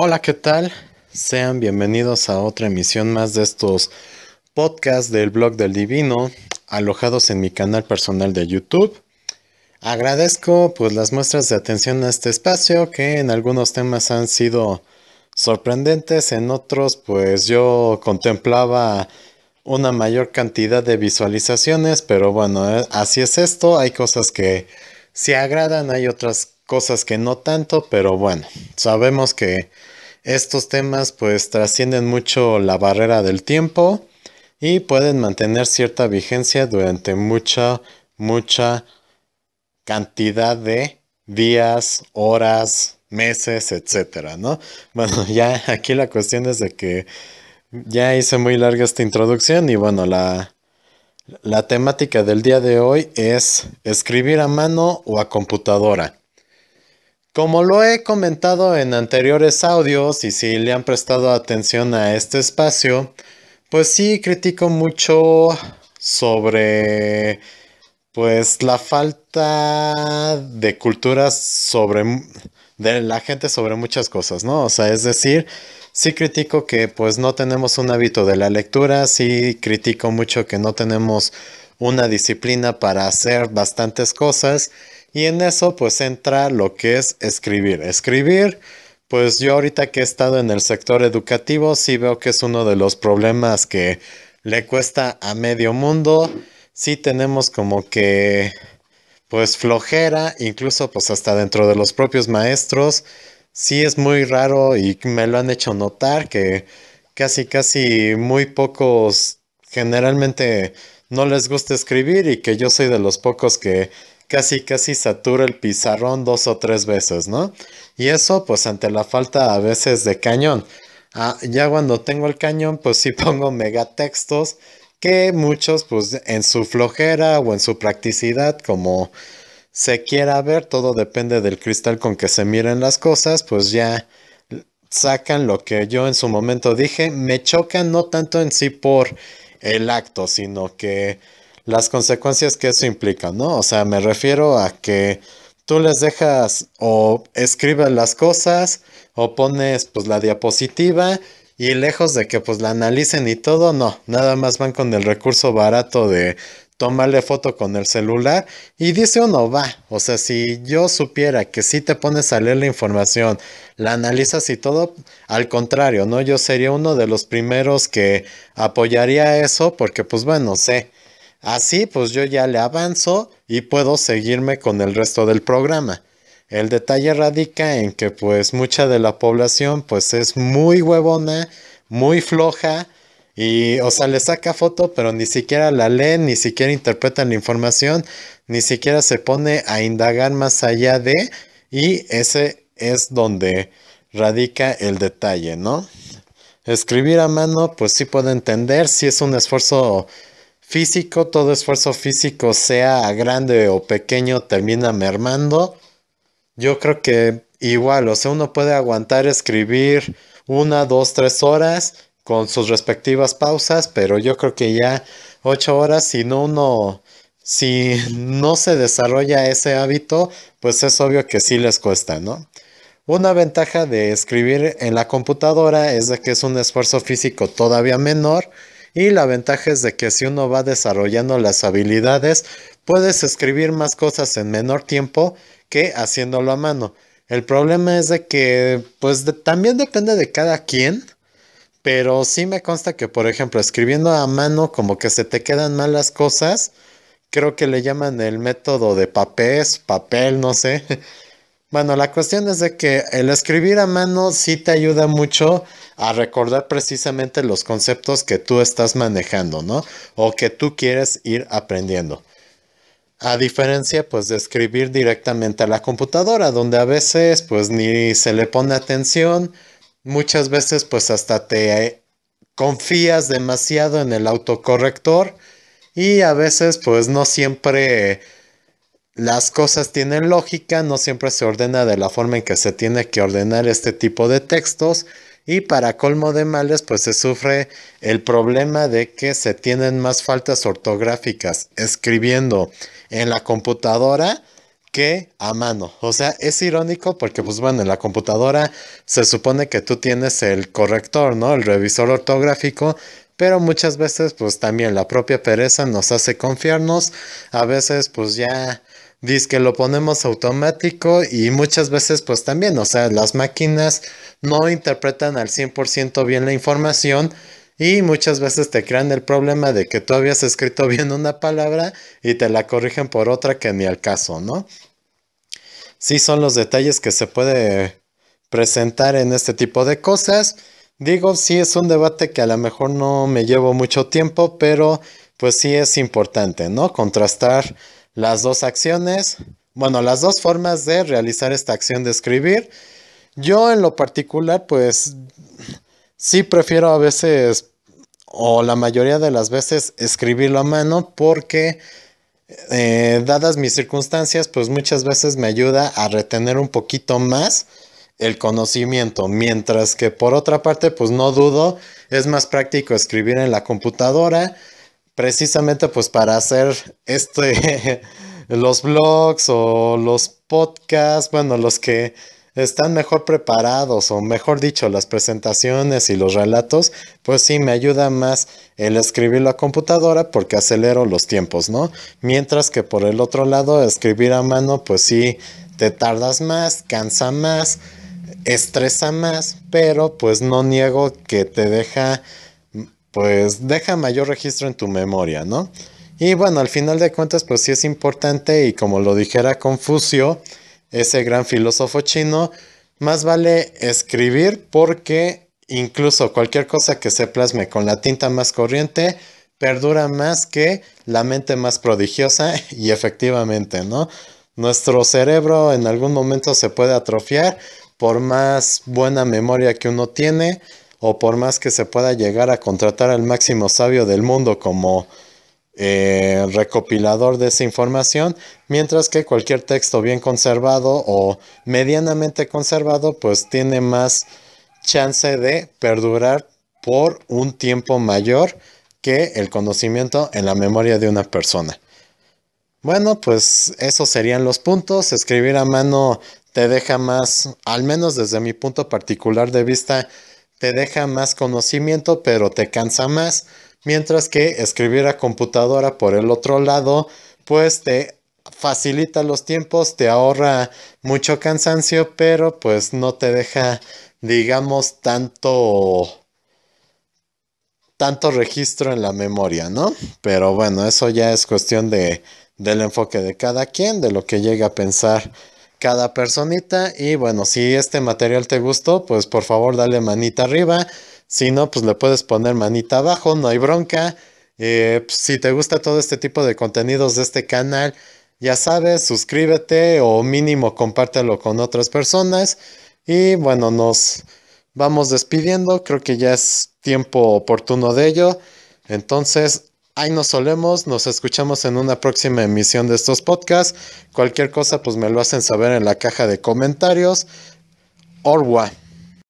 Hola, ¿qué tal? Sean bienvenidos a otra emisión más de estos podcasts del blog del divino, alojados en mi canal personal de YouTube. Agradezco pues las muestras de atención a este espacio que en algunos temas han sido sorprendentes, en otros pues yo contemplaba una mayor cantidad de visualizaciones, pero bueno, eh, así es esto, hay cosas que se agradan, hay otras cosas que no tanto, pero bueno, sabemos que estos temas pues trascienden mucho la barrera del tiempo y pueden mantener cierta vigencia durante mucha, mucha cantidad de días, horas, meses, etcétera, ¿no? Bueno, ya aquí la cuestión es de que ya hice muy larga esta introducción y bueno, la, la temática del día de hoy es escribir a mano o a computadora. Como lo he comentado en anteriores audios y si le han prestado atención a este espacio, pues sí critico mucho sobre pues la falta de cultura sobre de la gente sobre muchas cosas, ¿no? O sea, es decir, sí critico que pues no tenemos un hábito de la lectura, sí critico mucho que no tenemos una disciplina para hacer bastantes cosas. Y en eso pues entra lo que es escribir. Escribir, pues yo ahorita que he estado en el sector educativo, sí veo que es uno de los problemas que le cuesta a medio mundo. Sí tenemos como que pues flojera, incluso pues hasta dentro de los propios maestros. Sí es muy raro y me lo han hecho notar que casi casi muy pocos generalmente no les gusta escribir y que yo soy de los pocos que casi casi satura el pizarrón dos o tres veces, ¿no? Y eso pues ante la falta a veces de cañón. Ah, ya cuando tengo el cañón pues sí pongo megatextos que muchos pues en su flojera o en su practicidad como se quiera ver, todo depende del cristal con que se miren las cosas, pues ya sacan lo que yo en su momento dije, me chocan no tanto en sí por el acto, sino que las consecuencias que eso implica, ¿no? O sea, me refiero a que tú les dejas o escribes las cosas o pones pues la diapositiva y lejos de que pues la analicen y todo, no, nada más van con el recurso barato de tomarle foto con el celular y dice uno, va, o sea, si yo supiera que si te pones a leer la información, la analizas y todo, al contrario, ¿no? Yo sería uno de los primeros que apoyaría eso porque pues bueno, sé Así ah, pues yo ya le avanzo y puedo seguirme con el resto del programa. El detalle radica en que pues mucha de la población pues es muy huevona, muy floja y o sea le saca foto pero ni siquiera la leen, ni siquiera interpretan la información, ni siquiera se pone a indagar más allá de y ese es donde radica el detalle, ¿no? Escribir a mano pues sí puedo entender, si es un esfuerzo físico, todo esfuerzo físico, sea grande o pequeño, termina mermando. Yo creo que igual, o sea, uno puede aguantar escribir una, dos, tres horas con sus respectivas pausas, pero yo creo que ya ocho horas, si no uno, si no se desarrolla ese hábito, pues es obvio que sí les cuesta, ¿no? Una ventaja de escribir en la computadora es de que es un esfuerzo físico todavía menor y la ventaja es de que si uno va desarrollando las habilidades, puedes escribir más cosas en menor tiempo que haciéndolo a mano. El problema es de que, pues también depende de cada quien, pero sí me consta que, por ejemplo, escribiendo a mano como que se te quedan malas cosas, creo que le llaman el método de papés, papel, no sé. Bueno, la cuestión es de que el escribir a mano sí te ayuda mucho a recordar precisamente los conceptos que tú estás manejando, ¿no? O que tú quieres ir aprendiendo. A diferencia pues de escribir directamente a la computadora, donde a veces pues ni se le pone atención, muchas veces pues hasta te confías demasiado en el autocorrector y a veces pues no siempre las cosas tienen lógica, no siempre se ordena de la forma en que se tiene que ordenar este tipo de textos y para colmo de males pues se sufre el problema de que se tienen más faltas ortográficas escribiendo en la computadora que a mano. O sea, es irónico porque, pues bueno, en la computadora se supone que tú tienes el corrector, ¿no? El revisor ortográfico. Pero muchas veces, pues también la propia pereza nos hace confiarnos. A veces, pues ya dice que lo ponemos automático y muchas veces pues también, o sea, las máquinas no interpretan al 100% bien la información y muchas veces te crean el problema de que tú habías escrito bien una palabra y te la corrigen por otra que ni al caso, ¿no? Sí son los detalles que se puede presentar en este tipo de cosas. Digo, sí es un debate que a lo mejor no me llevo mucho tiempo, pero pues sí es importante, ¿no? Contrastar las dos acciones, bueno, las dos formas de realizar esta acción de escribir. Yo en lo particular, pues sí prefiero a veces, o la mayoría de las veces, escribirlo a mano porque, eh, dadas mis circunstancias, pues muchas veces me ayuda a retener un poquito más el conocimiento, mientras que por otra parte, pues no dudo, es más práctico escribir en la computadora precisamente pues para hacer este, los blogs o los podcasts, bueno, los que están mejor preparados o mejor dicho, las presentaciones y los relatos, pues sí, me ayuda más el escribirlo a computadora porque acelero los tiempos, ¿no? Mientras que por el otro lado, escribir a mano, pues sí, te tardas más, cansa más, estresa más, pero pues no niego que te deja pues deja mayor registro en tu memoria, ¿no? Y bueno, al final de cuentas, pues sí es importante y como lo dijera Confucio, ese gran filósofo chino, más vale escribir porque incluso cualquier cosa que se plasme con la tinta más corriente perdura más que la mente más prodigiosa y efectivamente, ¿no? Nuestro cerebro en algún momento se puede atrofiar por más buena memoria que uno tiene, o por más que se pueda llegar a contratar al máximo sabio del mundo como eh, recopilador de esa información, mientras que cualquier texto bien conservado o medianamente conservado, pues tiene más chance de perdurar por un tiempo mayor que el conocimiento en la memoria de una persona. Bueno, pues esos serían los puntos. Escribir a mano te deja más, al menos desde mi punto particular de vista, te deja más conocimiento, pero te cansa más. Mientras que escribir a computadora por el otro lado, pues te facilita los tiempos, te ahorra mucho cansancio, pero pues no te deja, digamos, tanto tanto registro en la memoria, ¿no? Pero bueno, eso ya es cuestión de, del enfoque de cada quien, de lo que llega a pensar cada personita. Y bueno, si este material te gustó, pues por favor dale manita arriba. Si no, pues le puedes poner manita abajo, no hay bronca. Eh, pues, si te gusta todo este tipo de contenidos de este canal, ya sabes, suscríbete o mínimo compártelo con otras personas. Y bueno, nos vamos despidiendo. Creo que ya es tiempo oportuno de ello. Entonces, ahí nos solemos, nos escuchamos en una próxima emisión de estos podcasts. Cualquier cosa, pues me lo hacen saber en la caja de comentarios. Orwa.